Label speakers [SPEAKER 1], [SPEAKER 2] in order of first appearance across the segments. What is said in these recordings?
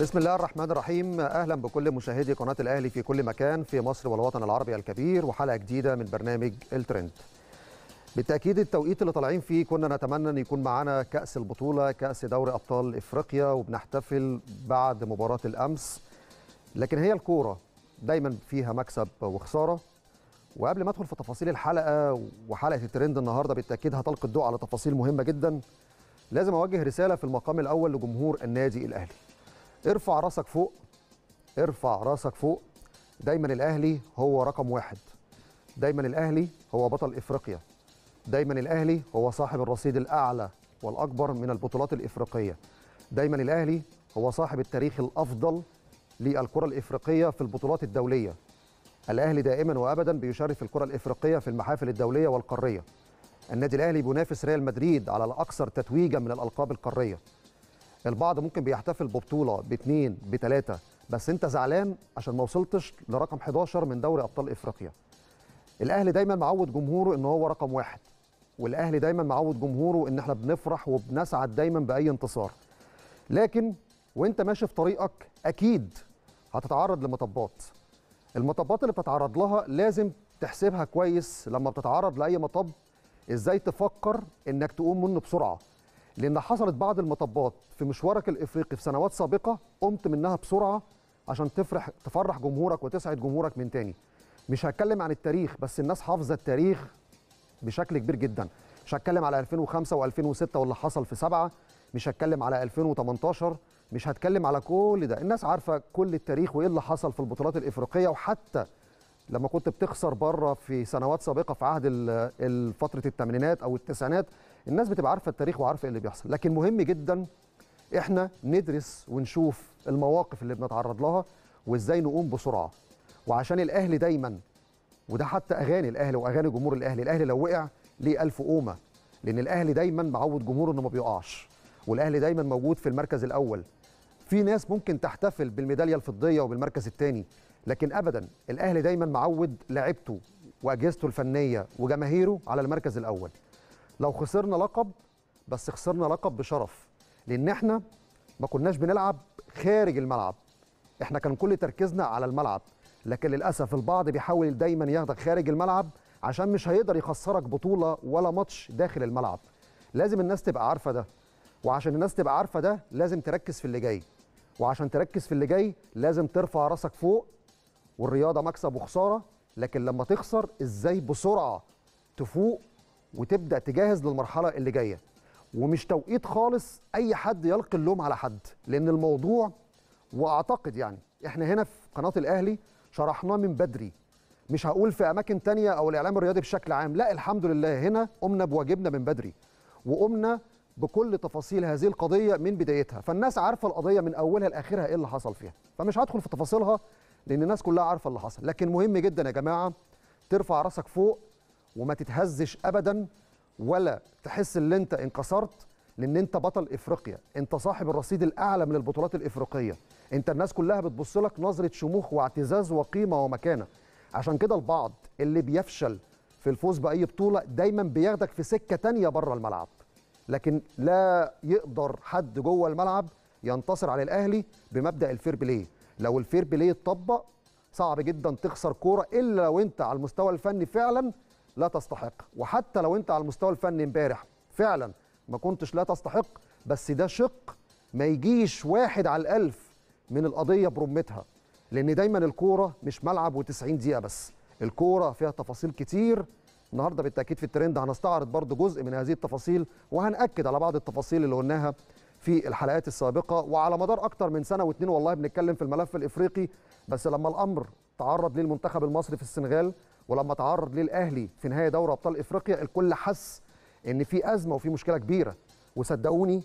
[SPEAKER 1] بسم الله الرحمن الرحيم اهلا بكل مشاهدي قناه الاهلي في كل مكان في مصر والوطن العربي الكبير وحلقه جديده من برنامج الترند بالتاكيد التوقيت اللي طالعين فيه كنا نتمنى ان يكون معانا كاس البطوله كاس دوري ابطال افريقيا وبنحتفل بعد مباراه الامس لكن هي الكوره دايما فيها مكسب وخساره وقبل ما ادخل في تفاصيل الحلقه وحلقه الترند النهارده بالتاكيد هتلقي الضوء على تفاصيل مهمه جدا لازم اوجه رساله في المقام الاول لجمهور النادي الاهلي ارفع راسك فوق ارفع راسك فوق دايما الاهلي هو رقم واحد دايما الاهلي هو بطل افريقيا دايما الاهلي هو صاحب الرصيد الاعلى والاكبر من البطولات الافريقيه دايما الاهلي هو صاحب التاريخ الافضل للكره الافريقيه في البطولات الدوليه الاهلي دائما وابدا بيشرف الكره الافريقيه في المحافل الدوليه والقاريه النادي الاهلي بينافس ريال مدريد على الاكثر تتويجا من الالقاب القاريه البعض ممكن بيحتفل ببطوله باثنين بثلاثه بس انت زعلان عشان ما وصلتش لرقم 11 من دوري ابطال افريقيا الاهلي دايما معود جمهوره ان هو رقم واحد والاهلي دايما معود جمهوره ان احنا بنفرح وبنسعد دايما باي انتصار لكن وانت ماشي في طريقك اكيد هتتعرض لمطبات المطبات اللي بتتعرض لها لازم تحسبها كويس لما بتتعرض لاي مطب ازاي تفكر انك تقوم منه بسرعه لان حصلت بعض المطبات في مشوارك الافريقي في سنوات سابقه قمت منها بسرعه عشان تفرح تفرح جمهورك وتسعد جمهورك من تاني مش هتكلم عن التاريخ بس الناس حافظه التاريخ بشكل كبير جدا مش هتكلم على 2005 و2006 واللي حصل في سبعة مش هتكلم على 2018 مش هتكلم على كل ده الناس عارفه كل التاريخ وايه اللي حصل في البطولات الافريقيه وحتى لما كنت بتخسر بره في سنوات سابقه في عهد فتره الثمانينات او التسعينات الناس بتبقى عارفه التاريخ وعارفه ايه اللي بيحصل لكن مهم جدا احنا ندرس ونشوف المواقف اللي بنتعرض لها وازاي نقوم بسرعه وعشان الاهلي دايما وده حتى اغاني الاهلي واغاني جمهور الاهلي الاهلي لو وقع ليه الف قومه لان الاهلي دايما معود جمهوره انه ما بيقعش والاهلي دايما موجود في المركز الاول في ناس ممكن تحتفل بالميداليه الفضيه وبالمركز الثاني لكن ابدا الاهلي دايما معود لعبته واجهزته الفنيه وجماهيره على المركز الاول لو خسرنا لقب بس خسرنا لقب بشرف لان احنا ما كناش بنلعب خارج الملعب احنا كان كل تركيزنا على الملعب لكن للاسف البعض بيحاول دايما ياخدك خارج الملعب عشان مش هيقدر يخسرك بطوله ولا ماتش داخل الملعب لازم الناس تبقى عارفه ده وعشان الناس تبقى عارفه ده لازم تركز في اللي جاي وعشان تركز في اللي جاي لازم ترفع راسك فوق والرياضه مكسب وخساره لكن لما تخسر ازاي بسرعه تفوق وتبدا تجهز للمرحله اللي جايه ومش توقيت خالص اي حد يلقي اللوم على حد لان الموضوع واعتقد يعني احنا هنا في قناه الاهلي شرحناه من بدري مش هقول في اماكن تانية او الاعلام الرياضي بشكل عام لا الحمد لله هنا قمنا بواجبنا من بدري وقمنا بكل تفاصيل هذه القضيه من بدايتها فالناس عارفه القضيه من اولها لاخرها ايه اللي حصل فيها فمش هدخل في تفاصيلها لان الناس كلها عارفه اللي حصل لكن مهم جدا يا جماعه ترفع راسك فوق وما تتهزش ابدا ولا تحس ان انت انكسرت لان انت بطل افريقيا انت صاحب الرصيد الاعلى من البطولات الافريقيه انت الناس كلها بتبص لك نظره شموخ واعتزاز وقيمه ومكانه عشان كده البعض اللي بيفشل في الفوز باي بطوله دايما بياخدك في سكه تانية بره الملعب لكن لا يقدر حد جوه الملعب ينتصر على الاهلي بمبدا الفير بلاي لو الفير بلاي اتطبق صعب جدا تخسر كوره الا لو انت على المستوى الفني فعلا لا تستحق وحتى لو انت على المستوى الفني امبارح فعلا ما كنتش لا تستحق بس ده شق ما يجيش واحد على الألف من القضية برمتها لأن دايما الكورة مش ملعب و90 دقيقة بس الكورة فيها تفاصيل كتير النهاردة بالتأكيد في الترند هنستعرض برضو جزء من هذه التفاصيل وهنأكد على بعض التفاصيل اللي قلناها في الحلقات السابقه وعلى مدار اكتر من سنه واتنين والله بنتكلم في الملف الافريقي بس لما الامر تعرض للمنتخب المصري في السنغال ولما تعرض للاهلي في نهايه دوري ابطال افريقيا الكل حس ان في ازمه وفي مشكله كبيره وصدقوني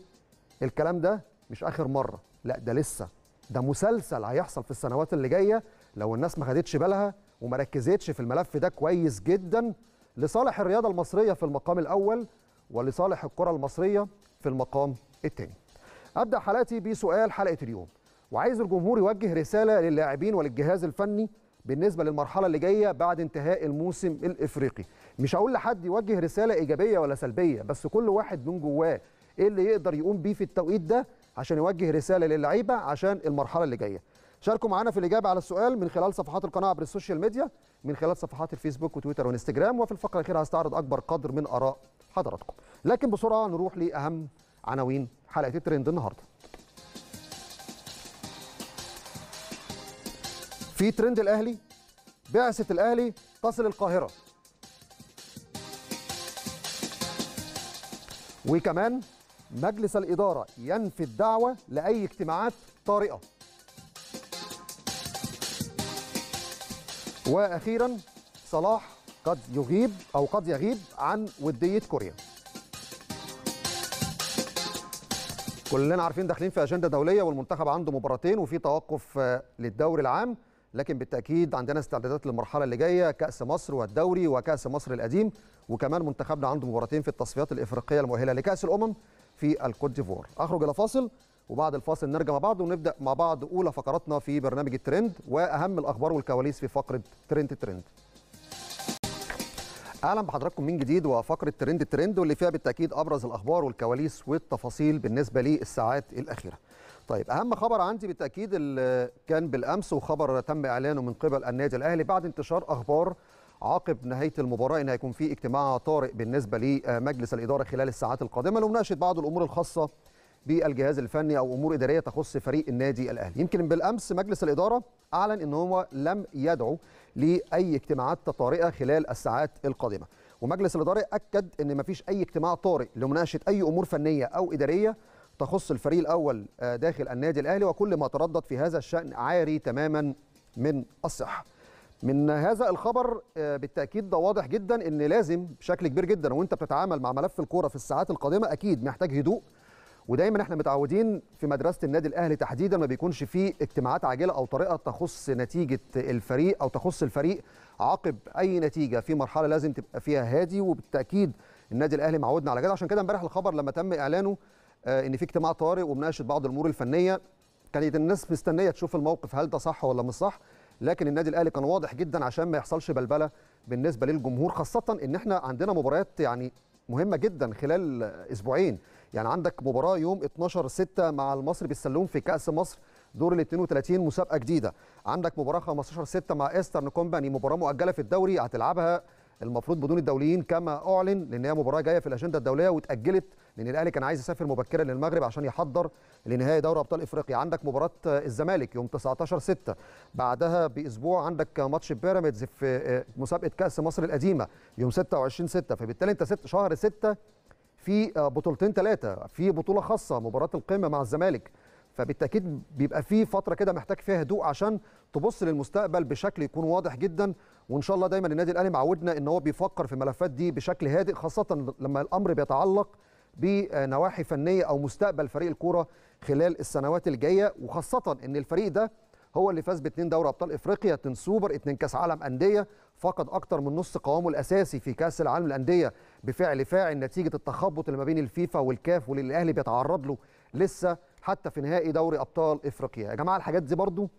[SPEAKER 1] الكلام ده مش اخر مره لا ده لسه ده مسلسل هيحصل في السنوات اللي جايه لو الناس ما خدتش بالها وما ركزتش في الملف ده كويس جدا لصالح الرياضه المصريه في المقام الاول ولصالح الكره المصريه في المقام الثاني ابدا حلقتي بسؤال حلقه اليوم وعايز الجمهور يوجه رساله للاعبين وللجهاز الفني بالنسبه للمرحله اللي جايه بعد انتهاء الموسم الافريقي مش هقول لحد يوجه رساله ايجابيه ولا سلبيه بس كل واحد من جواه ايه اللي يقدر يقوم بيه في التوقيت ده عشان يوجه رساله للعيبه عشان المرحله اللي جايه شاركوا معانا في الاجابه على السؤال من خلال صفحات القناه عبر السوشيال ميديا من خلال صفحات الفيسبوك وتويتر وانستجرام وفي الفقره الاخيره هستعرض اكبر قدر من اراء حضراتكم لكن بسرعه نروح لاهم عناوين حلقه ترند النهارده في ترند الاهلي بعثه الاهلي تصل القاهره وكمان مجلس الاداره ينفي الدعوه لاي اجتماعات طارئه واخيرا صلاح قد يغيب او قد يغيب عن وديه كوريا كلنا عارفين داخلين في اجنده دوليه والمنتخب عنده مباراتين وفي توقف آه، للدوري العام لكن بالتاكيد عندنا استعدادات للمرحله اللي جايه كاس مصر والدوري وكاس مصر القديم وكمان منتخبنا عنده مباراتين في التصفيات الافريقيه المؤهله لكاس الامم في الكوت ديفوار اخرج الى فاصل وبعد الفاصل نرجع مع بعض ونبدا مع بعض اولى فقراتنا في برنامج الترند واهم الاخبار والكواليس في فقره ترند ترند اهلا بحضراتكم من جديد وفقره ترند ترند واللي فيها بالتاكيد ابرز الاخبار والكواليس والتفاصيل بالنسبه للساعات الاخيره. طيب اهم خبر عندي بالتاكيد اللي كان بالامس وخبر تم اعلانه من قبل النادي الاهلي بعد انتشار اخبار عقب نهايه المباراه ان هيكون في اجتماع طارئ بالنسبه لمجلس الاداره خلال الساعات القادمه لمناقشه بعض الامور الخاصه بالجهاز الفني او امور اداريه تخص فريق النادي الاهلي يمكن بالامس مجلس الاداره اعلن ان هو لم يدعو لاي اجتماعات طارئه خلال الساعات القادمه ومجلس الاداره اكد ان مفيش اي اجتماع طارئ لمناقشه اي امور فنيه او اداريه تخص الفريق الاول آه، داخل النادي الاهلي وكل ما تردد في هذا الشان عاري تماما من الصحه من هذا الخبر آه، بالتاكيد ده واضح جدا ان لازم بشكل كبير جدا وانت بتتعامل مع ملف الكوره في الساعات القادمه اكيد محتاج هدوء ودايما احنا متعودين في مدرسه النادي الاهلي تحديدا ما بيكونش فيه اجتماعات عاجله او طريقه تخص نتيجه الفريق او تخص الفريق عقب اي نتيجه في مرحله لازم تبقى فيها هادي وبالتاكيد النادي الاهلي معودنا على كده عشان كده امبارح الخبر لما تم اعلانه آه ان في اجتماع طارئ ومناقشه بعض الامور الفنيه كانت الناس مستنيه تشوف الموقف هل ده صح ولا مش صح لكن النادي الاهلي كان واضح جدا عشان ما يحصلش بلبله بالنسبه للجمهور خاصه ان احنا عندنا مباريات يعني مهمه جدا خلال اسبوعين يعني عندك مباراه يوم 12 6 مع المصري بالسلوم في كاس مصر دور ال 32 مسابقه جديده عندك مباراه 15 6 مع ايسترن كومباني مباراه مؤجله في الدوري هتلعبها المفروض بدون الدوليين كما اعلن لان هي مباراه جايه في الاجنده الدوليه واتاجلت لان الاهلي كان عايز يسافر مبكرا للمغرب عشان يحضر لنهائي دوري ابطال افريقيا عندك مباراه الزمالك يوم 19 6 بعدها باسبوع عندك ماتش بيراميدز في آه، مسابقه كاس مصر القديمه يوم 26 6 فبالتالي انت ست شهر 6 في آه، بطولتين ثلاثه في بطوله خاصه مباراه القمه مع الزمالك فبالتاكيد بيبقى في فتره كده محتاج فيها هدوء عشان تبص للمستقبل بشكل يكون واضح جدا وان شاء الله دايما النادي الاهلي معودنا ان هو بيفكر في الملفات دي بشكل هادئ خاصه لما الامر بيتعلق بنواحي فنيه او مستقبل فريق الكوره خلال السنوات الجايه وخاصه ان الفريق ده هو اللي فاز باثنين دوري ابطال افريقيا اثنين سوبر اثنين كاس عالم انديه فقد اكثر من نص قوامه الاساسي في كاس العالم الانديه بفعل فاعل نتيجه التخبط اللي ما بين الفيفا والكاف واللي الاهلي بيتعرض له لسه حتى في نهائي دوري ابطال افريقيا يا جماعه الحاجات دي برضو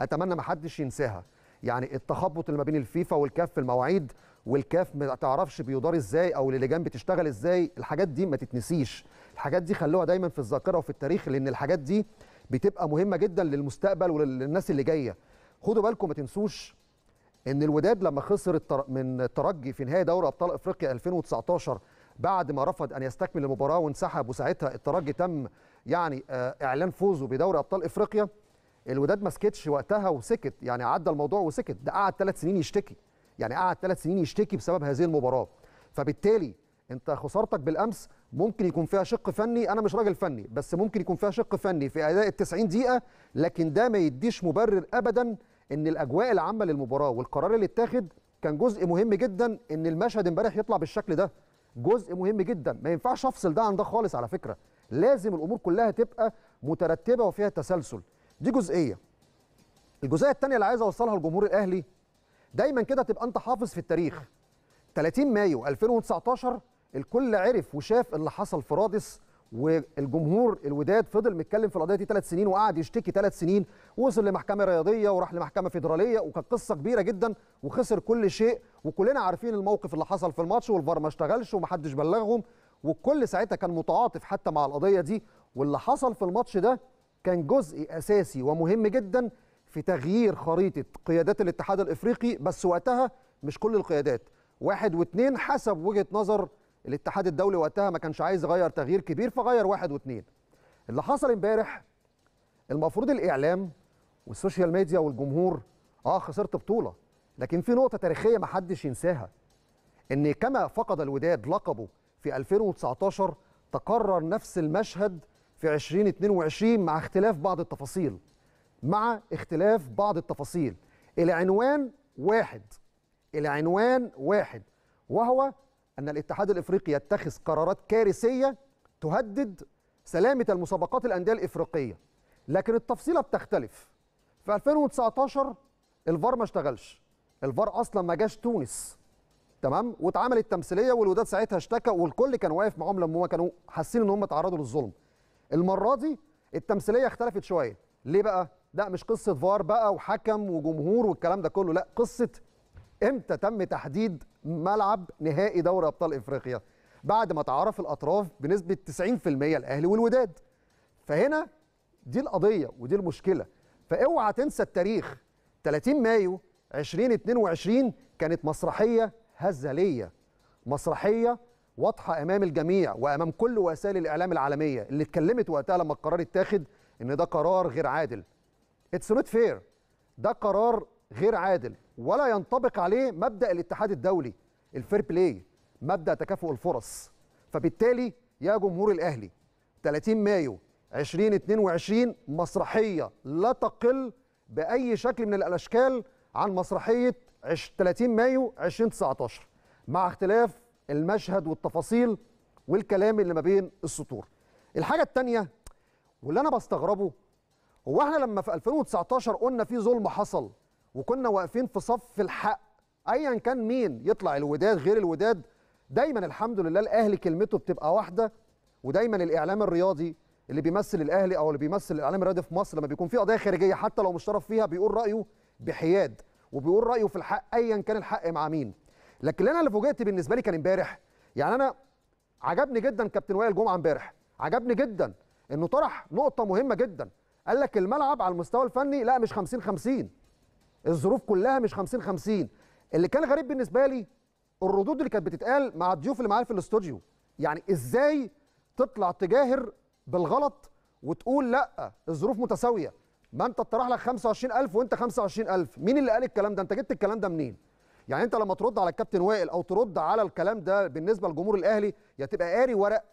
[SPEAKER 1] اتمنى ما حدش ينساها يعني التخبط اللي ما بين الفيفا والكاف في المواعيد والكاف ما تعرفش بيدار ازاي او اللجان بتشتغل ازاي الحاجات دي ما تتنسيش الحاجات دي خلوها دايما في الذاكره وفي التاريخ لان الحاجات دي بتبقى مهمه جدا للمستقبل وللناس اللي جايه خدوا بالكم ما تنسوش ان الوداد لما خسر من الترجي في نهائي دوري ابطال افريقيا 2019 بعد ما رفض ان يستكمل المباراه وانسحب وساعتها الترجي تم يعني آه، اعلان فوزه بدوري ابطال افريقيا الوداد ما سكتش وقتها وسكت يعني عدى الموضوع وسكت ده قعد ثلاث سنين يشتكي يعني قعد ثلاث سنين يشتكي بسبب هذه المباراه فبالتالي انت خسارتك بالامس ممكن يكون فيها شق فني انا مش راجل فني بس ممكن يكون فيها شق فني في اداء ال 90 دقيقه لكن ده ما يديش مبرر ابدا ان الاجواء العامه للمباراه والقرار اللي اتاخد كان جزء مهم جدا ان المشهد امبارح يطلع بالشكل ده جزء مهم جدا ما ينفعش افصل ده عن ده خالص على فكره لازم الامور كلها تبقى مترتبه وفيها تسلسل دي جزئيه الجزئيه الثانيه اللي عايز اوصلها لجمهور الاهلي دايما كده تبقى انت حافظ في التاريخ 30 مايو 2019 الكل عرف وشاف اللي حصل في رادس والجمهور الوداد فضل متكلم في القضيه دي ثلاث سنين وقعد يشتكي ثلاث سنين وصل لمحكمه رياضيه وراح لمحكمه فيدراليه وكانت قصه كبيره جدا وخسر كل شيء وكلنا عارفين الموقف اللي حصل في الماتش والفار ما اشتغلش ومحدش بلغهم والكل ساعتها كان متعاطف حتى مع القضيه دي واللي حصل في الماتش ده كان جزء اساسي ومهم جدا في تغيير خريطه قيادات الاتحاد الافريقي بس وقتها مش كل القيادات واحد واثنين حسب وجهه نظر الاتحاد الدولي وقتها ما كانش عايز يغير تغيير كبير فغير واحد واثنين اللي حصل امبارح المفروض الاعلام والسوشيال ميديا والجمهور اه خسرت بطوله لكن في نقطه تاريخيه ما حدش ينساها ان كما فقد الوداد لقبه في 2019 تكرر نفس المشهد في 2022 مع اختلاف بعض التفاصيل مع اختلاف بعض التفاصيل العنوان واحد العنوان واحد وهو أن الاتحاد الإفريقي يتخذ قرارات كارثية تهدد سلامة المسابقات الأندية الإفريقية لكن التفصيلة بتختلف في 2019 الفار ما اشتغلش الفار أصلا ما جاش تونس تمام واتعملت تمثيليه والوداد ساعتها اشتكى والكل كان واقف معاهم لما كانوا حاسين ان هم اتعرضوا للظلم المره دي التمثيليه اختلفت شويه ليه بقى لا مش قصه فار بقى وحكم وجمهور والكلام ده كله لا قصه امتى تم تحديد ملعب نهائي دوري ابطال افريقيا بعد ما تعرف الاطراف بنسبه 90% الاهلي والوداد فهنا دي القضيه ودي المشكله فاوعى تنسى التاريخ 30 مايو 2022 كانت مسرحيه هزليه مسرحيه واضحه امام الجميع وامام كل وسائل الاعلام العالميه اللي اتكلمت وقتها لما القرار اتاخد ان ده قرار غير عادل اتس نوت فير ده قرار غير عادل ولا ينطبق عليه مبدا الاتحاد الدولي الفير بلاي مبدا تكافؤ الفرص فبالتالي يا جمهور الاهلي 30 مايو 2022 مسرحيه لا تقل باي شكل من الاشكال عن مسرحيه 30 مايو 2019 مع اختلاف المشهد والتفاصيل والكلام اللي ما بين السطور الحاجه الثانيه واللي انا بستغربه هو احنا لما في 2019 قلنا في ظلم حصل وكنا واقفين في صف الحق ايا كان مين يطلع الوداد غير الوداد دايما الحمد لله الاهلي كلمته بتبقى واحده ودايما الاعلام الرياضي اللي بيمثل الاهلي او اللي بيمثل الاعلام الرياضي في مصر لما بيكون في قضيه خارجيه حتى لو مش طرف فيها بيقول رايه بحياد وبيقول رايه في الحق ايا كان الحق مع مين لكن انا اللي فوجئت بالنسبه لي كان امبارح يعني انا عجبني جدا كابتن وائل جمعه امبارح عجبني جدا انه طرح نقطه مهمه جدا قال لك الملعب على المستوى الفني لا مش 50 50 الظروف كلها مش 50 50 اللي كان غريب بالنسبه لي الردود اللي كانت بتتقال مع الضيوف اللي معايا في الاستوديو يعني ازاي تطلع تجاهر بالغلط وتقول لا الظروف متساويه ما انت اتطرح لك 25000 وانت 25000 مين اللي قال الكلام ده انت جبت الكلام ده منين يعني انت لما ترد على الكابتن وائل او ترد على الكلام ده بالنسبه لجمهور الاهلي يا تبقى قاري ورق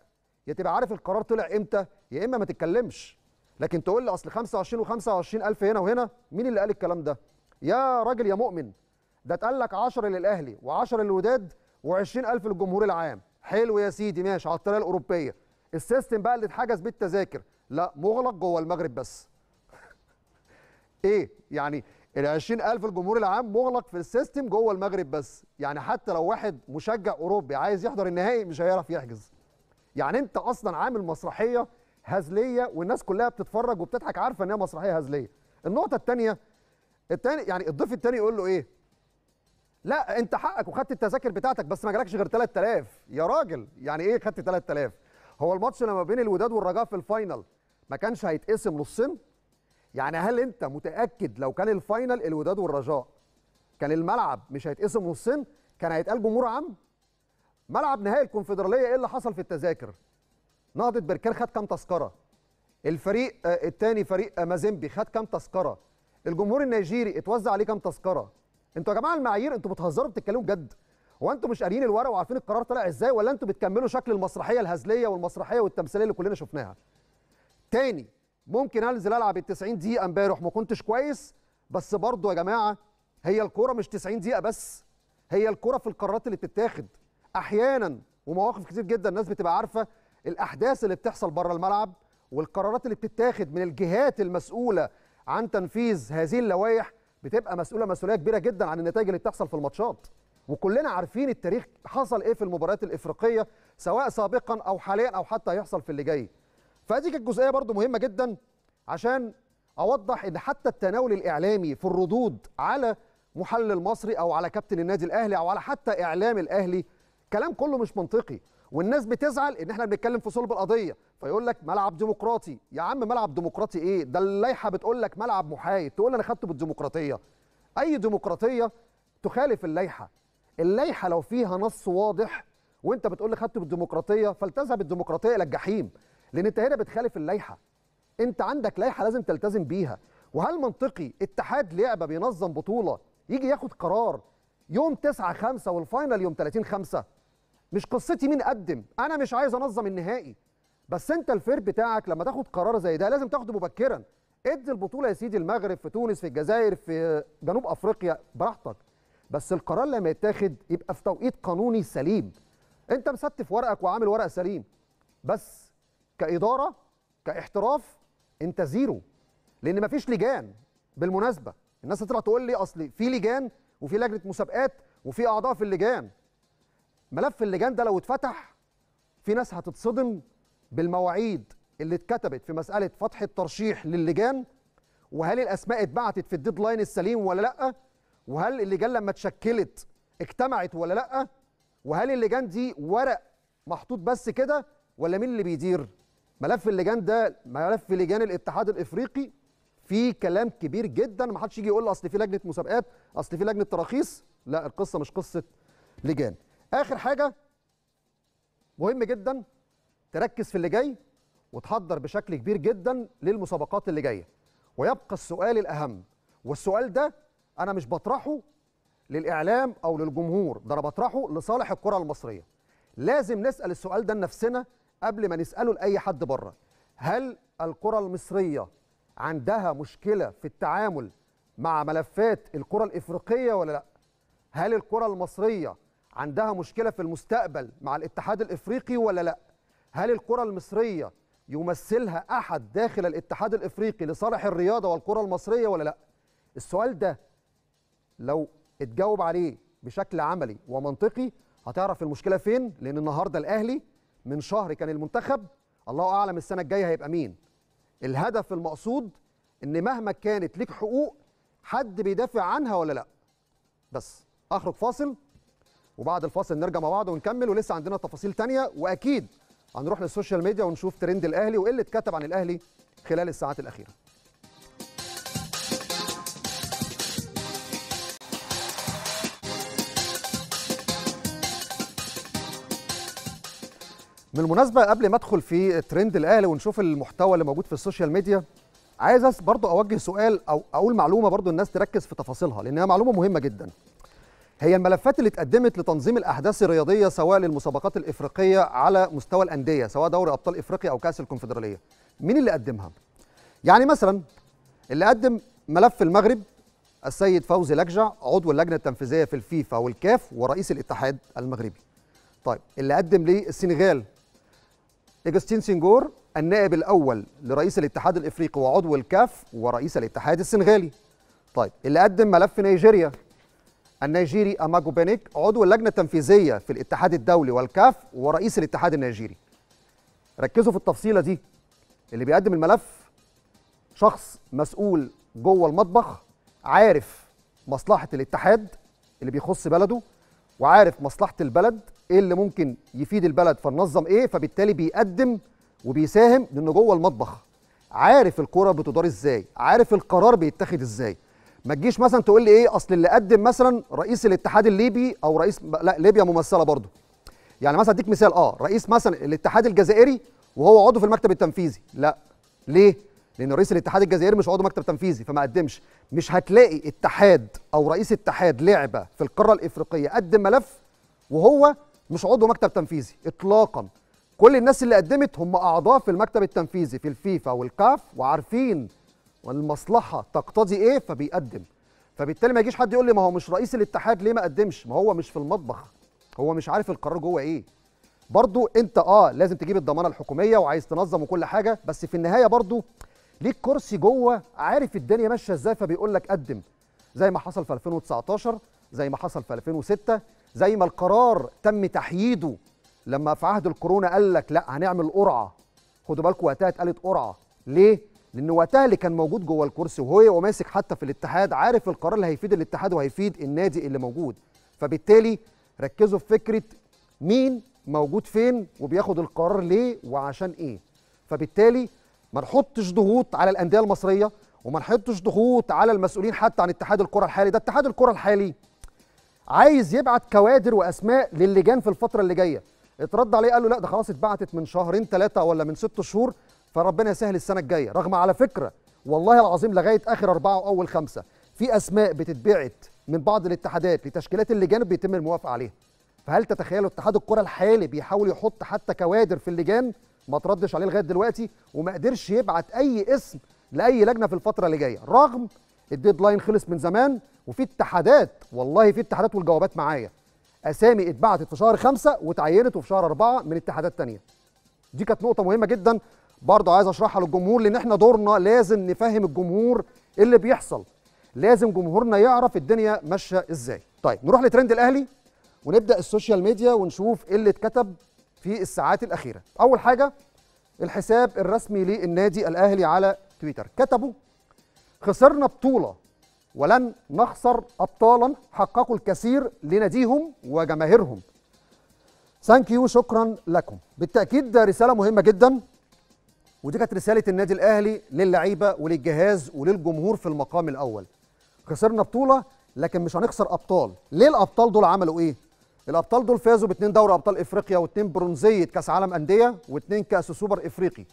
[SPEAKER 1] يا تبقى عارف القرار طلع امتى يا اما ما تتكلمش لكن تقول لي اصل 25 و 25000 هنا وهنا مين اللي قال الكلام ده يا راجل يا مؤمن ده اتقال لك 10 للاهلي و10 للوداد و20000 للجمهور العام حلو يا سيدي ماشي على الطريقه الاوروبيه السيستم بقى اللي اتحجز بيه التذاكر لا مغلق جوه المغرب بس ايه يعني ال 20000 الجمهور العام مغلق في السيستم جوه المغرب بس يعني حتى لو واحد مشجع اوروبي عايز يحضر النهائي مش هيعرف يحجز يعني انت اصلا عامل مسرحيه هزليه والناس كلها بتتفرج وبتضحك عارفه ان هي مسرحيه هزليه النقطه الثانيه التاني يعني الضيف التاني يقول له ايه لا انت حقك وخدت التذاكر بتاعتك بس ما جالكش غير 3000 يا راجل يعني ايه خدت 3000 هو الماتش لما بين الوداد والرجاء في الفاينل ما كانش هيتقسم نصين يعني هل انت متاكد لو كان الفاينل الوداد والرجاء كان الملعب مش هيتقسم نصين كان هيتقال جمهور عام ملعب نهائي الكونفدراليه ايه اللي حصل في التذاكر نهضه بركان خد كام تذكره الفريق آه، الثاني فريق آه، مازيمبي خد كام تذكره الجمهور النيجيري اتوزع عليه كام تذكره انتوا يا جماعه المعايير انتوا بتهزروا بتتكلموا بجد هو انتوا مش قاريين الورق وعارفين القرار طلع ازاي ولا انتوا بتكملوا شكل المسرحيه الهزليه والمسرحيه والتمثيليه اللي كلنا شفناها تاني ممكن انزل العب ال 90 دقيقه امبارح ما كنتش كويس بس برضه يا جماعه هي الكوره مش 90 دقيقه بس هي الكوره في القرارات اللي بتتاخد احيانا ومواقف كتير جدا الناس بتبقى عارفه الاحداث اللي بتحصل بره الملعب والقرارات اللي بتتاخد من الجهات المسؤوله عن تنفيذ هذه اللوائح بتبقى مسؤوله مسؤوليه كبيره جدا عن النتائج اللي بتحصل في الماتشات وكلنا عارفين التاريخ حصل ايه في المباريات الافريقيه سواء سابقا او حاليا او حتى هيحصل في اللي جاي فهذه كانت جزئيه برضو مهمه جدا عشان اوضح ان حتى التناول الاعلامي في الردود على محلل مصري او على كابتن النادي الاهلي او على حتى اعلام الاهلي كلام كله مش منطقي والناس بتزعل ان احنا بنتكلم في صلب القضيه فيقول لك ملعب ديمقراطي يا عم ملعب ديمقراطي ايه ده اللائحه بتقول لك ملعب محايد تقول انا خدته بالديمقراطيه اي ديمقراطيه تخالف اللائحه اللائحه لو فيها نص واضح وانت بتقول لي خدته بالديمقراطيه فالتزم الديمقراطيه الى الجحيم لان انت هنا بتخالف اللائحه انت عندك لائحه لازم تلتزم بيها وهل منطقي اتحاد لعبه بينظم بطوله يجي ياخد قرار يوم 9 5 والفاينل يوم 30 5 مش قصتي مين قدم انا مش عايز انظم النهائي بس انت الفير بتاعك لما تاخد قرار زي ده لازم تاخده مبكرا ادي البطوله يا سيدي المغرب في تونس في الجزائر في جنوب افريقيا براحتك بس القرار لما يتاخد يبقى في توقيت قانوني سليم انت مستف ورقك وعامل ورق سليم بس كاداره كاحتراف انت زيرو لان مفيش لجان بالمناسبه الناس هتطلع تقول لي اصل في لجان وفي لجنه مسابقات وفي اعضاء في اللجان ملف اللجان ده لو اتفتح في ناس هتتصدم بالمواعيد اللي اتكتبت في مساله فتح الترشيح للجان وهل الاسماء اتبعتت في الديدلاين السليم ولا لا وهل اللجان لما اتشكلت اجتمعت ولا لا وهل اللجان دي ورق محطوط بس كده ولا مين اللي بيدير ملف اللجان ده ملف لجان الاتحاد الافريقي في كلام كبير جدا ما حدش يجي يقول اصل في لجنه مسابقات اصل في لجنه تراخيص لا القصه مش قصه لجان اخر حاجه مهم جدا تركز في اللي جاي وتحضر بشكل كبير جدا للمسابقات اللي جايه ويبقى السؤال الاهم والسؤال ده انا مش بطرحه للاعلام او للجمهور ده انا بطرحه لصالح الكره المصريه لازم نسال السؤال ده لنفسنا قبل ما نساله لاي حد بره هل الكره المصريه عندها مشكله في التعامل مع ملفات الكره الافريقيه ولا لا هل الكره المصريه عندها مشكله في المستقبل مع الاتحاد الافريقي ولا لا هل الكره المصريه يمثلها احد داخل الاتحاد الافريقي لصالح الرياضه والكره المصريه ولا لا السؤال ده لو اتجاوب عليه بشكل عملي ومنطقي هتعرف المشكله فين لان النهارده الاهلي من شهر كان المنتخب الله اعلم السنه الجايه هيبقى مين الهدف المقصود ان مهما كانت ليك حقوق حد بيدافع عنها ولا لا بس اخرج فاصل وبعد الفاصل نرجع مع بعض ونكمل ولسه عندنا تفاصيل تانية واكيد هنروح للسوشيال ميديا ونشوف ترند الاهلي وايه اللي اتكتب عن الاهلي خلال الساعات الاخيره بالمناسبة قبل ما ادخل في ترند الاهلي ونشوف المحتوى اللي موجود في السوشيال ميديا عايز برضو اوجه سؤال او اقول معلومه برضو الناس تركز في تفاصيلها لانها معلومه مهمه جدا هي الملفات اللي اتقدمت لتنظيم الاحداث الرياضيه سواء للمسابقات الافريقيه على مستوى الانديه سواء دوري ابطال افريقيا او كاس الكونفدراليه مين اللي قدمها يعني مثلا اللي قدم ملف المغرب السيد فوزي لجع عضو اللجنه التنفيذيه في الفيفا والكاف ورئيس الاتحاد المغربي طيب اللي قدم لي السنغال اجستين سينجور النائب الاول لرئيس الاتحاد الافريقي وعضو الكاف ورئيس الاتحاد السنغالي طيب اللي قدم ملف نيجيريا النيجيري أماجو بينيك عضو اللجنة التنفيذية في الاتحاد الدولي والكاف ورئيس الاتحاد النيجيري ركزوا في التفصيلة دي اللي بيقدم الملف شخص مسؤول جوه المطبخ عارف مصلحة الاتحاد اللي بيخص بلده وعارف مصلحة البلد ايه اللي ممكن يفيد البلد فننظم ايه فبالتالي بيقدم وبيساهم لانه جوه المطبخ عارف الكرة بتدار ازاي عارف القرار بيتخذ ازاي ما تجيش مثلا تقول لي ايه اصل اللي قدم مثلا رئيس الاتحاد الليبي او رئيس لا ليبيا ممثله برضه يعني مثلا اديك مثال اه رئيس مثلا الاتحاد الجزائري وهو عضو في المكتب التنفيذي لا ليه لان رئيس الاتحاد الجزائري مش عضو مكتب تنفيذي فما قدمش مش هتلاقي اتحاد او رئيس اتحاد لعبه في القاره الافريقيه قدم ملف وهو مش عضو مكتب تنفيذي اطلاقا كل الناس اللي قدمت هم اعضاء في المكتب التنفيذي في الفيفا والكاف وعارفين والمصلحه تقتضي ايه فبيقدم فبالتالي ما يجيش حد يقول لي ما هو مش رئيس الاتحاد ليه ما قدمش ما هو مش في المطبخ هو مش عارف القرار جوه ايه برضو انت اه لازم تجيب الضمانه الحكوميه وعايز تنظم وكل حاجه بس في النهايه برضو ليك كرسي جوه عارف الدنيا ماشيه ازاي فبيقول لك قدم زي ما حصل في 2019 زي ما حصل في 2006 زي ما القرار تم تحييده لما في عهد الكورونا قال لك لا هنعمل قرعه خدوا بالكم وقتها اتقالت قرعه ليه لان وقتها اللي كان موجود جوه الكرسي وهو وماسك حتى في الاتحاد عارف القرار اللي هيفيد الاتحاد وهيفيد النادي اللي موجود فبالتالي ركزوا في فكره مين موجود فين وبياخد القرار ليه وعشان ايه فبالتالي ما نحطش ضغوط على الانديه المصريه وما نحطش ضغوط على المسؤولين حتى عن اتحاد الكره الحالي ده اتحاد الكره الحالي عايز يبعت كوادر واسماء للجان في الفتره اللي جايه اترد عليه قال له لا ده خلاص اتبعتت من شهرين ثلاثه ولا من ست شهور فربنا يسهل السنه الجايه رغم على فكره والله العظيم لغايه اخر اربعه واول خمسه في اسماء بتتبعت من بعض الاتحادات لتشكيلات اللجان بيتم الموافقه عليها فهل تتخيلوا اتحاد الكره الحالي بيحاول يحط حتى كوادر في اللجان ما تردش عليه لغايه دلوقتي وما قدرش يبعت اي اسم لاي لجنه في الفتره اللي جايه رغم الديدلاين خلص من زمان وفي اتحادات والله في اتحادات والجوابات معايا اسامي اتبعتت في شهر خمسة وتعينت في شهر أربعة من اتحادات تانية دي كانت نقطه مهمه جدا برضه عايز اشرحها للجمهور لان احنا دورنا لازم نفهم الجمهور اللي بيحصل لازم جمهورنا يعرف الدنيا ماشيه ازاي طيب نروح لترند الاهلي ونبدا السوشيال ميديا ونشوف ايه اللي اتكتب في الساعات الاخيره اول حاجه الحساب الرسمي للنادي الاهلي على تويتر كتبوا خسرنا بطوله ولن نخسر ابطالا حققوا الكثير لناديهم وجماهيرهم ثانك يو شكرا لكم بالتاكيد ده رساله مهمه جدا ودي كانت رساله النادي الاهلي للعيبه وللجهاز وللجمهور في المقام الاول خسرنا بطوله لكن مش هنخسر ابطال ليه الابطال دول عملوا ايه الابطال دول فازوا باتنين دوري ابطال افريقيا واثنين برونزيه كاس عالم انديه واثنين كاس سوبر افريقي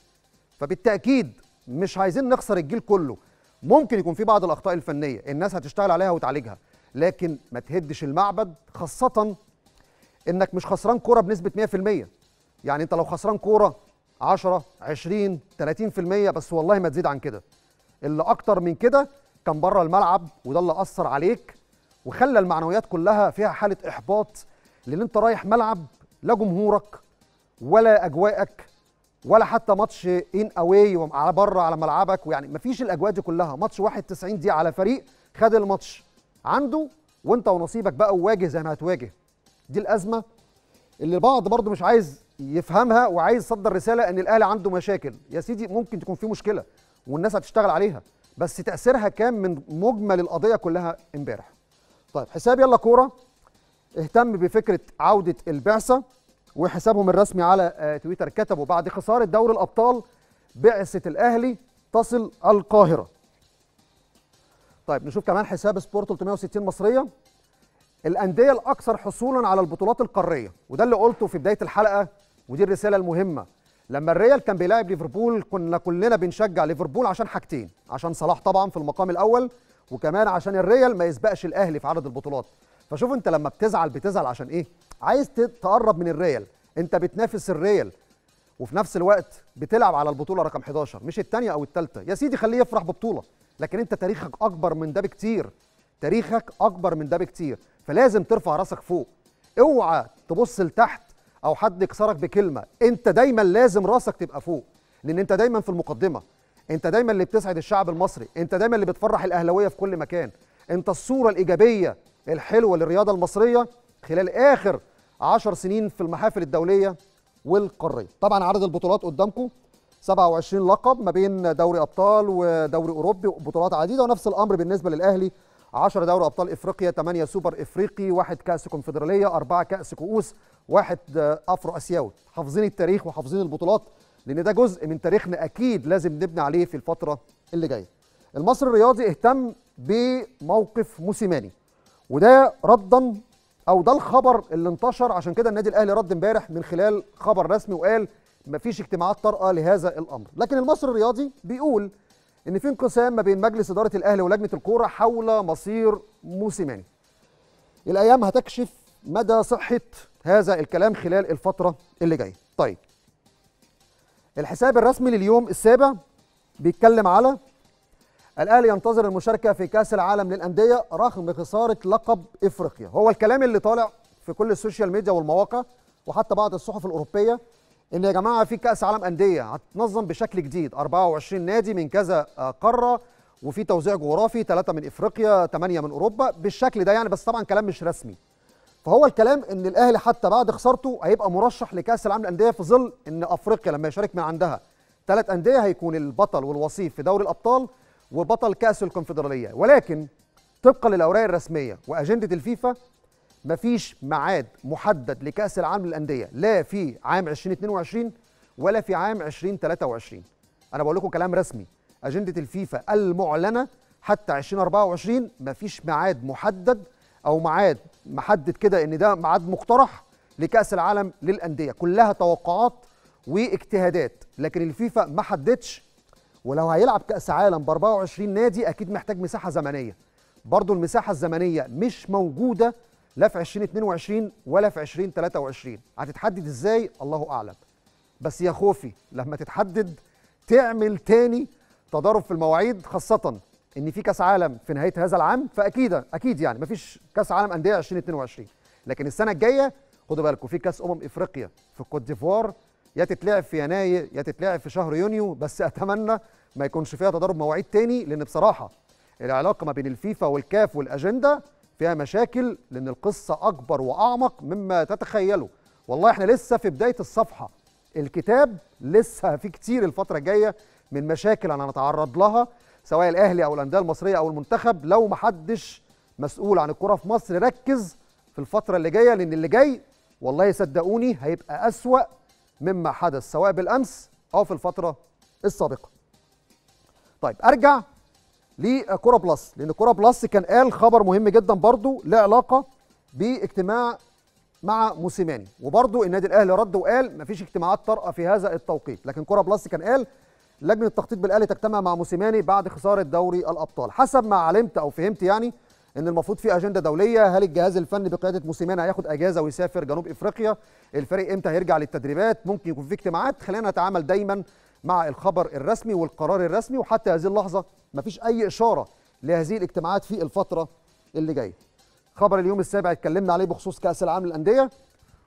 [SPEAKER 1] فبالتاكيد مش عايزين نخسر الجيل كله ممكن يكون في بعض الاخطاء الفنيه الناس هتشتغل عليها وتعالجها لكن ما تهدش المعبد خاصه انك مش خسران كوره بنسبه 100% يعني انت لو خسران كوره 10 20 30% بس والله ما تزيد عن كده اللي اكتر من كده كان بره الملعب وده اللي اثر عليك وخلى المعنويات كلها فيها حاله احباط لان انت رايح ملعب لا جمهورك ولا اجواءك ولا حتى ماتش ان اواي على بره على ملعبك ويعني مفيش الاجواء دي كلها ماتش 91 دي على فريق خد الماتش عنده وانت ونصيبك بقى وواجه زي ما هتواجه دي الازمه اللي البعض برضو مش عايز يفهمها وعايز يصدر رساله ان الاهلي عنده مشاكل يا سيدي ممكن تكون في مشكله والناس هتشتغل عليها بس تاثيرها كان من مجمل القضيه كلها امبارح طيب حساب يلا كوره اهتم بفكره عوده البعثه وحسابهم الرسمي على آه، تويتر كتبوا بعد خساره دوري الابطال بعثه الاهلي تصل القاهره طيب نشوف كمان حساب سبورت 360 مصريه الانديه الاكثر حصولا على البطولات القاريه وده اللي قلته في بدايه الحلقه ودي الرساله المهمه لما الريال كان بيلاعب ليفربول كنا كلنا بنشجع ليفربول عشان حاجتين عشان صلاح طبعا في المقام الاول وكمان عشان الريال ما يسبقش الاهلي في عدد البطولات فشوف انت لما بتزعل بتزعل عشان ايه عايز تقرب من الريال انت بتنافس الريال وفي نفس الوقت بتلعب على البطوله رقم 11 مش الثانيه او الثالثه يا سيدي خليه يفرح ببطوله لكن انت تاريخك اكبر من ده بكتير تاريخك اكبر من ده بكتير فلازم ترفع راسك فوق اوعى تبص لتحت او حد يكسرك بكلمه انت دايما لازم راسك تبقى فوق لان انت دايما في المقدمه انت دايما اللي بتسعد الشعب المصري انت دايما اللي بتفرح الاهلاويه في كل مكان انت الصوره الايجابيه الحلوه للرياضه المصريه خلال اخر عشر سنين في المحافل الدوليه والقاريه طبعا عدد البطولات قدامكم 27 لقب ما بين دوري ابطال ودوري اوروبي وبطولات عديده ونفس الامر بالنسبه للاهلي 10 دوري ابطال افريقيا 8 سوبر افريقي 1 كاس كونفدراليه 4 كاس كؤوس 1 افرو اسيوي حافظين التاريخ وحافظين البطولات لان ده جزء من تاريخنا اكيد لازم نبني عليه في الفتره اللي جايه المصري الرياضي اهتم بموقف موسيماني وده ردا او ده الخبر اللي انتشر عشان كده النادي الاهلي رد امبارح من خلال خبر رسمي وقال مفيش اجتماعات طارئه لهذا الامر لكن المصري الرياضي بيقول ان في انقسام ما بين مجلس اداره الاهلي ولجنه الكوره حول مصير موسيماني. الايام هتكشف مدى صحه هذا الكلام خلال الفتره اللي جايه. طيب. الحساب الرسمي لليوم السابع بيتكلم على الاهلي ينتظر المشاركه في كاس العالم للانديه رغم خساره لقب افريقيا. هو الكلام اللي طالع في كل السوشيال ميديا والمواقع وحتى بعض الصحف الاوروبيه ان يا جماعه في كاس عالم انديه هتنظم بشكل جديد 24 نادي من كذا آه، قاره وفي توزيع جغرافي ثلاثه من افريقيا ثمانيه من اوروبا بالشكل ده يعني بس طبعا كلام مش رسمي فهو الكلام ان الاهلي حتى بعد خسارته هيبقى مرشح لكاس العالم للانديه في ظل ان افريقيا لما يشارك من عندها ثلاث انديه هيكون البطل والوصيف في دوري الابطال وبطل كاس الكونفدراليه ولكن طبقا للاوراق الرسميه واجنده الفيفا مفيش ميعاد محدد لكاس العالم للانديه لا في عام 2022 ولا في عام 2023 انا بقول لكم كلام رسمي اجنده الفيفا المعلنه حتى 2024 مفيش ميعاد محدد او ميعاد محدد كده ان ده ميعاد مقترح لكاس العالم للانديه كلها توقعات واجتهادات لكن الفيفا ما حددش ولو هيلعب كاس عالم ب 24 نادي اكيد محتاج مساحه زمنيه برضو المساحه الزمنيه مش موجوده لا في 2022 ولا في 2023 هتتحدد ازاي الله اعلم بس يا خوفي لما تتحدد تعمل تاني تضارب في المواعيد خاصه ان في كاس عالم في نهايه هذا العام فاكيد اكيد يعني مفيش كاس عالم انديه 2022 لكن السنه الجايه خدوا بالكم في كاس امم افريقيا في الكوت ديفوار يا تتلعب في يناير يا تتلعب في شهر يونيو بس اتمنى ما يكونش فيها تضارب مواعيد تاني لان بصراحه العلاقه ما بين الفيفا والكاف والاجنده فيها مشاكل لان القصه اكبر واعمق مما تتخيله والله احنا لسه في بدايه الصفحه الكتاب لسه في كتير الفتره الجايه من مشاكل انا هنتعرض لها سواء الاهلي او الانديه المصريه او المنتخب لو ما حدش مسؤول عن الكره في مصر ركز في الفتره اللي جايه لان اللي جاي والله صدقوني هيبقى اسوا مما حدث سواء بالامس او في الفتره السابقه طيب ارجع لكرة بلس لأن كرة بلس كان قال خبر مهم جدا برضو له علاقة باجتماع مع موسيماني وبرضو النادي الأهلي رد وقال مفيش اجتماعات طارئة في هذا التوقيت لكن كرة بلس كان قال لجنة التخطيط بالأهلي تجتمع مع موسيماني بعد خسارة دوري الأبطال حسب ما علمت أو فهمت يعني ان المفروض في اجنده دوليه هل الجهاز الفني بقياده موسيماني هياخد اجازه ويسافر جنوب افريقيا الفريق امتى هيرجع للتدريبات ممكن يكون في اجتماعات خلينا نتعامل دايما مع الخبر الرسمي والقرار الرسمي وحتى هذه اللحظه ما فيش اي اشاره لهذه الاجتماعات في الفتره اللي جايه خبر اليوم السابع اتكلمنا عليه بخصوص كاس العالم للانديه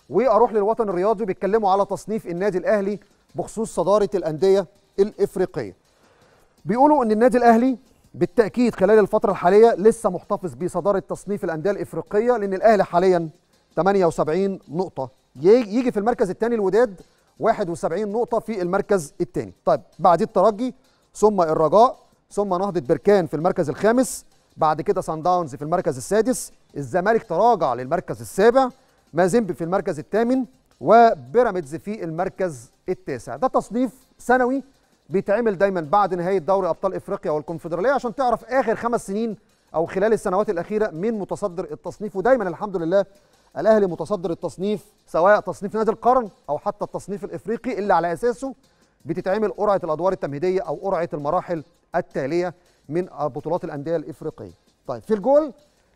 [SPEAKER 1] واروح للوطن الرياضي بيتكلموا على تصنيف النادي الاهلي بخصوص صداره الانديه الافريقيه بيقولوا ان النادي الاهلي بالتاكيد خلال الفتره الحاليه لسه محتفظ بصداره تصنيف الانديه الافريقيه لان الاهلي حاليا 78 نقطه يجي في المركز الثاني الوداد 71 نقطة في المركز الثاني طيب بعديه الترجي ثم الرجاء ثم نهضة بركان في المركز الخامس بعد كده سان داونز في المركز السادس الزمالك تراجع للمركز السابع مازيمبي في المركز الثامن وبيراميدز في المركز التاسع ده تصنيف سنوي بيتعمل دايما بعد نهايه دوري ابطال افريقيا والكونفدراليه عشان تعرف اخر خمس سنين او خلال السنوات الاخيره مين متصدر التصنيف ودايما الحمد لله الاهلي متصدر التصنيف سواء تصنيف نادي القرن او حتى التصنيف الافريقي اللي على اساسه بتتعمل قرعه الادوار التمهيديه او قرعه المراحل التاليه من بطولات الانديه الافريقيه. طيب في الجول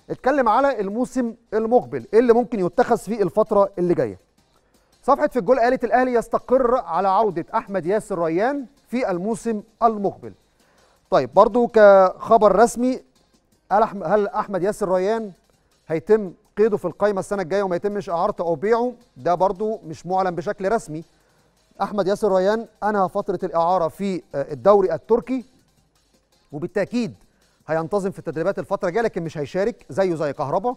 [SPEAKER 1] اتكلم على الموسم المقبل ايه اللي ممكن يتخذ فيه الفتره اللي جايه. صفحه في الجول قالت الاهلي يستقر على عوده احمد ياسر ريان في الموسم المقبل. طيب برضو كخبر رسمي هل احمد ياسر ريان هيتم قيده في القايمه السنه الجايه وما يتمش اعارته او بيعه ده برضو مش معلن بشكل رسمي احمد ياسر ريان انهى فتره الاعاره في آه، الدوري التركي وبالتاكيد هينتظم في التدريبات الفتره الجايه لكن مش هيشارك زيه زي كهربا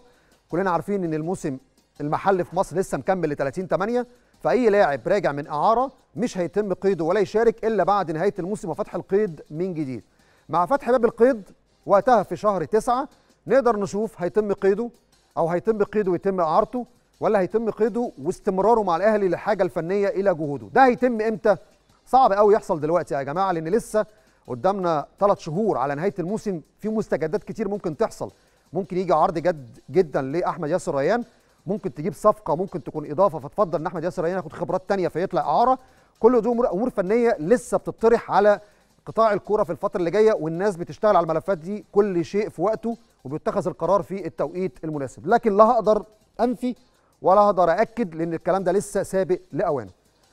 [SPEAKER 1] كلنا عارفين ان الموسم المحلي في مصر لسه مكمل ل 30 8 فاي لاعب راجع من اعاره مش هيتم قيده ولا يشارك الا بعد نهايه الموسم وفتح القيد من جديد مع فتح باب القيد وقتها في شهر 9 نقدر نشوف هيتم قيده او هيتم قيده ويتم اعارته ولا هيتم قيده واستمراره مع الاهلي للحاجه الفنيه الى جهوده ده هيتم امتى صعب قوي يحصل دلوقتي يا جماعه لان لسه قدامنا ثلاث شهور على نهايه الموسم في مستجدات كتير ممكن تحصل ممكن يجي عرض جد جدا لاحمد ياسر ريان ممكن تجيب صفقه ممكن تكون اضافه فتفضل ان احمد ياسر ريان ياخد خبرات تانية فيطلع اعاره كل دي امور فنيه لسه بتطرح على قطاع الكوره في الفتره اللي جايه والناس بتشتغل على الملفات دي كل شيء في وقته وبيتخذ القرار في التوقيت المناسب لكن لا هقدر انفي ولا هقدر اكد لان الكلام ده لسه سابق لاوانه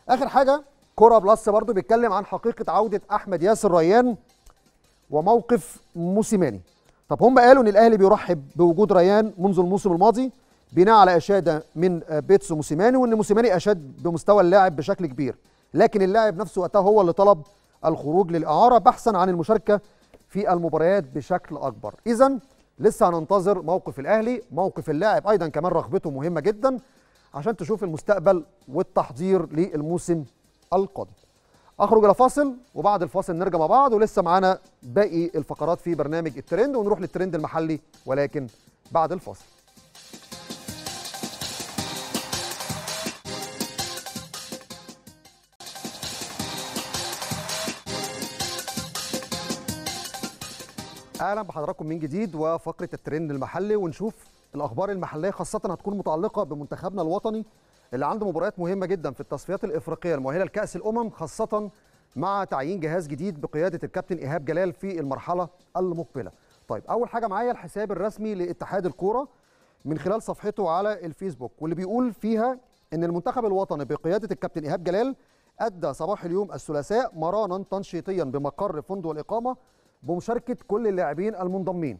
[SPEAKER 1] اخر حاجه كوره بلس برضو بيتكلم عن حقيقه عوده احمد ياسر ريان وموقف موسيماني طب هم قالوا ان الاهلي بيرحب بوجود ريان منذ الموسم الماضي بناء على اشاده من بيتسو موسيماني وان موسيماني اشاد بمستوى اللاعب بشكل كبير لكن اللاعب نفسه وقتها هو اللي طلب الخروج للإعارة بحثا عن المشاركة في المباريات بشكل أكبر إذا لسه هننتظر موقف الأهلي موقف اللاعب أيضا كمان رغبته مهمة جدا عشان تشوف المستقبل والتحضير للموسم القادم أخرج إلى فاصل وبعد الفاصل نرجع مع بعض ولسه معانا باقي الفقرات في برنامج الترند ونروح للترند المحلي ولكن بعد الفاصل اهلا بحضراتكم من جديد وفقره الترند المحلي ونشوف الاخبار المحليه خاصه هتكون متعلقه بمنتخبنا الوطني اللي عنده مباريات مهمه جدا في التصفيات الافريقيه المؤهله لكاس الامم خاصه مع تعيين جهاز جديد بقياده الكابتن ايهاب جلال في المرحله المقبله. طيب اول حاجه معايا الحساب الرسمي لاتحاد الكوره من خلال صفحته على الفيسبوك واللي بيقول فيها ان المنتخب الوطني بقياده الكابتن ايهاب جلال ادى صباح اليوم الثلاثاء مرانا تنشيطيا بمقر فندق الاقامه بمشاركه كل اللاعبين المنضمين.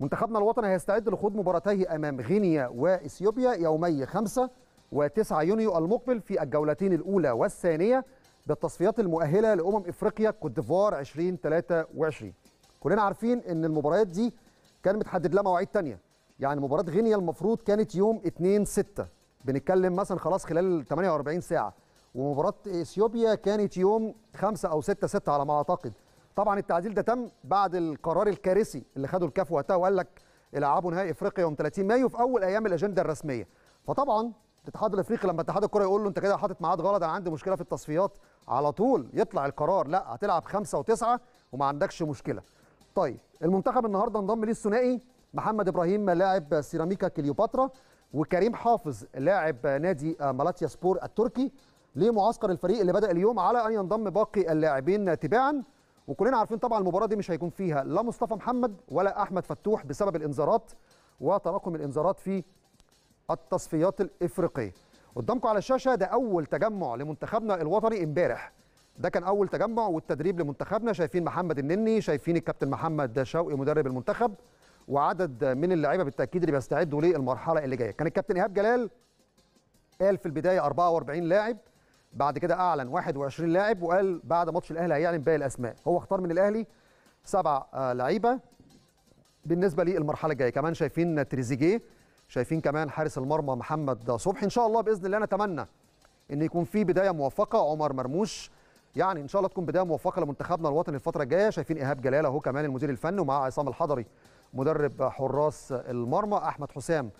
[SPEAKER 1] منتخبنا الوطني هيستعد لخوض مباراتيه امام غينيا واثيوبيا يومي 5 و9 يونيو المقبل في الجولتين الاولى والثانيه بالتصفيات المؤهله لامم افريقيا كوت ديفوار 2023. كلنا عارفين ان المباريات دي كان متحدد لها مواعيد ثانيه يعني مباراه غينيا المفروض كانت يوم 2 6 بنتكلم مثلا خلاص خلال 48 ساعه ومباراه اثيوبيا كانت يوم 5 او 6 6 على ما اعتقد طبعا التعديل ده تم بعد القرار الكارثي اللي خده الكاف وقتها وقال لك العابوا نهائي افريقيا يوم 30 مايو في اول ايام الاجنده الرسميه فطبعا الاتحاد الافريقي لما اتحاد الكره يقول له انت كده حاطط ميعاد غلط انا عندي مشكله في التصفيات على طول يطلع القرار لا هتلعب خمسة وتسعة وما عندكش مشكله طيب المنتخب النهارده انضم ليه الثنائي محمد ابراهيم لاعب سيراميكا كليوباترا وكريم حافظ لاعب نادي مالاتيا سبور التركي لمعسكر الفريق اللي بدا اليوم على ان ينضم باقي اللاعبين تباعا وكلنا عارفين طبعا المباراه دي مش هيكون فيها لا مصطفى محمد ولا احمد فتوح بسبب الانذارات وتراكم الانذارات في التصفيات الافريقيه قدامكم على الشاشه ده اول تجمع لمنتخبنا الوطني امبارح ده كان اول تجمع والتدريب لمنتخبنا شايفين محمد النني شايفين الكابتن محمد شوقي مدرب المنتخب وعدد من اللعيبه بالتاكيد اللي بيستعدوا للمرحله اللي جايه كان الكابتن ايهاب جلال قال في البدايه 44 لاعب بعد كده اعلن 21 لاعب وقال بعد ماتش الاهلي هيعلن باقي الاسماء هو اختار من الاهلي سبع آه، لعيبه بالنسبه للمرحله الجايه كمان شايفين تريزيجيه شايفين كمان حارس المرمى محمد صبحي ان شاء الله باذن الله نتمنى ان يكون في بدايه موفقه عمر مرموش يعني ان شاء الله تكون بدايه موفقه لمنتخبنا الوطني الفتره الجايه شايفين ايهاب جلال اهو كمان المدير الفني ومعاه عصام الحضري مدرب حراس المرمى احمد حسام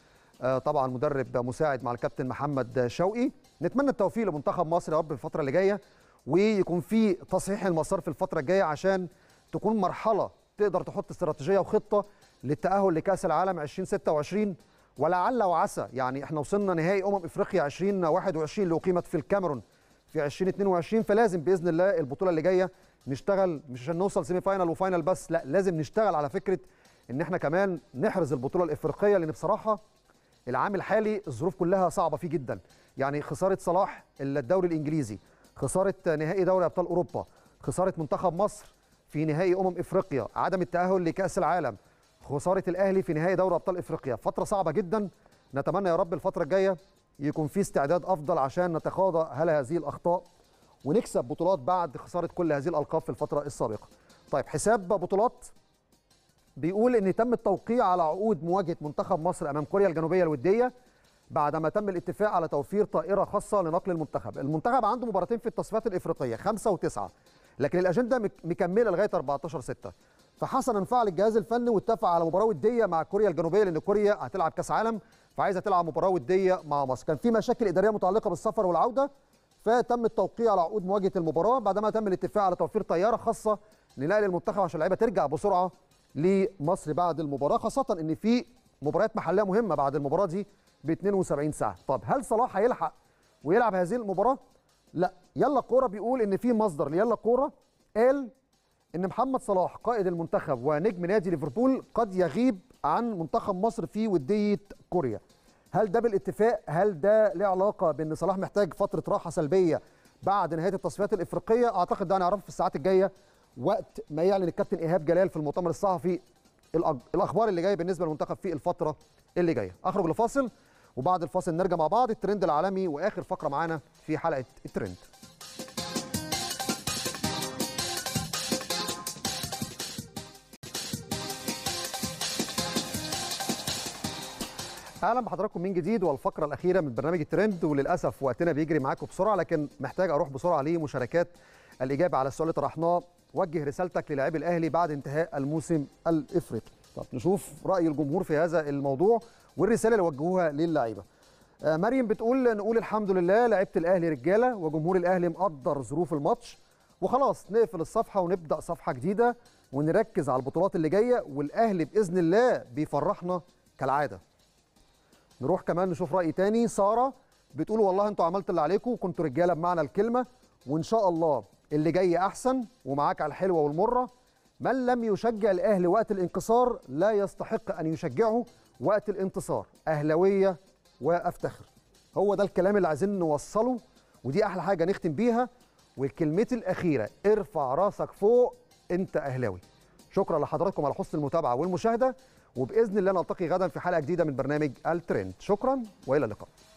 [SPEAKER 1] آه، طبعا مدرب مساعد مع الكابتن محمد شوقي نتمنى التوفيق لمنتخب مصر يا رب الفتره اللي جايه ويكون في تصحيح المسار في الفتره الجايه عشان تكون مرحله تقدر تحط استراتيجيه وخطه للتاهل لكاس العالم 2026 ولعل وعسى يعني احنا وصلنا نهائي امم افريقيا 2021 اللي اقيمت في الكاميرون في 2022 فلازم باذن الله البطوله اللي جايه نشتغل مش عشان نوصل سيمي فاينل وفاينل بس لا لازم نشتغل على فكره ان احنا كمان نحرز البطوله الافريقيه لان بصراحه العام الحالي الظروف كلها صعبه فيه جدا يعني خساره صلاح الدوري الانجليزي خساره نهائي دوري ابطال اوروبا خساره منتخب مصر في نهائي امم افريقيا عدم التاهل لكاس العالم خساره الاهلي في نهائي دوري ابطال افريقيا فتره صعبه جدا نتمنى يا رب الفتره الجايه يكون في استعداد افضل عشان نتخاضى هل هذه الاخطاء ونكسب بطولات بعد خساره كل هذه الالقاب في الفتره السابقه طيب حساب بطولات بيقول ان تم التوقيع على عقود مواجهه منتخب مصر امام كوريا الجنوبيه الوديه بعدما تم الاتفاق على توفير طائره خاصه لنقل المنتخب المنتخب عنده مباراتين في التصفيات الافريقيه خمسة وتسعة لكن الاجنده مكمله لغايه 14 6 فحسن انفعل الجهاز الفني واتفق على مباراه وديه مع كوريا الجنوبيه لان كوريا هتلعب كاس عالم فعايزه تلعب مباراه وديه مع مصر كان في مشاكل اداريه متعلقه بالسفر والعوده فتم التوقيع على عقود مواجهه المباراه بعدما تم الاتفاق على توفير طياره خاصه لنقل المنتخب عشان اللعيبه ترجع بسرعه لمصر بعد المباراه خاصه ان في مباريات محليه مهمه بعد المباراه دي ب 72 ساعه طب هل صلاح هيلحق ويلعب هذه المباراه لا يلا كوره بيقول ان في مصدر ليلا كوره قال ان محمد صلاح قائد المنتخب ونجم نادي ليفربول قد يغيب عن منتخب مصر في وديه كوريا هل ده بالاتفاق هل ده له علاقه بان صلاح محتاج فتره راحه سلبيه بعد نهايه التصفيات الافريقيه اعتقد ده هنعرفه في الساعات الجايه وقت ما يعلن الكابتن ايهاب جلال في المؤتمر الصحفي الاخبار اللي جايه بالنسبه للمنتخب في الفتره اللي جايه اخرج لفاصل وبعد الفاصل نرجع مع بعض الترند العالمي واخر فقره معانا في حلقه الترند اهلا بحضراتكم من جديد والفقره الاخيره من برنامج الترند وللاسف وقتنا بيجري معاكم بسرعه لكن محتاج اروح بسرعه لمشاركات الاجابه على السؤال اللي طرحناه وجه رسالتك للاعب الاهلي بعد انتهاء الموسم الافريقي طب نشوف راي الجمهور في هذا الموضوع والرساله اللي وجهوها للعيبه آه، مريم بتقول نقول الحمد لله لعيبه الاهلي رجاله وجمهور الاهلي مقدر ظروف الماتش وخلاص نقفل الصفحه ونبدا صفحه جديده ونركز على البطولات اللي جايه والاهلي باذن الله بيفرحنا كالعاده نروح كمان نشوف راي تاني ساره بتقول والله انتوا عملتوا اللي عليكم وكنتوا رجاله بمعنى الكلمه وان شاء الله اللي جاي احسن ومعاك على الحلوه والمره من لم يشجع الاهلي وقت الانكسار لا يستحق ان يشجعه وقت الانتصار اهلاويه وافتخر هو ده الكلام اللي عايزين نوصله ودي احلى حاجه نختم بيها والكلمه الاخيره ارفع راسك فوق انت اهلاوي شكرا لحضراتكم على حسن المتابعه والمشاهده وباذن الله نلتقي غدا في حلقه جديده من برنامج الترند شكرا والى اللقاء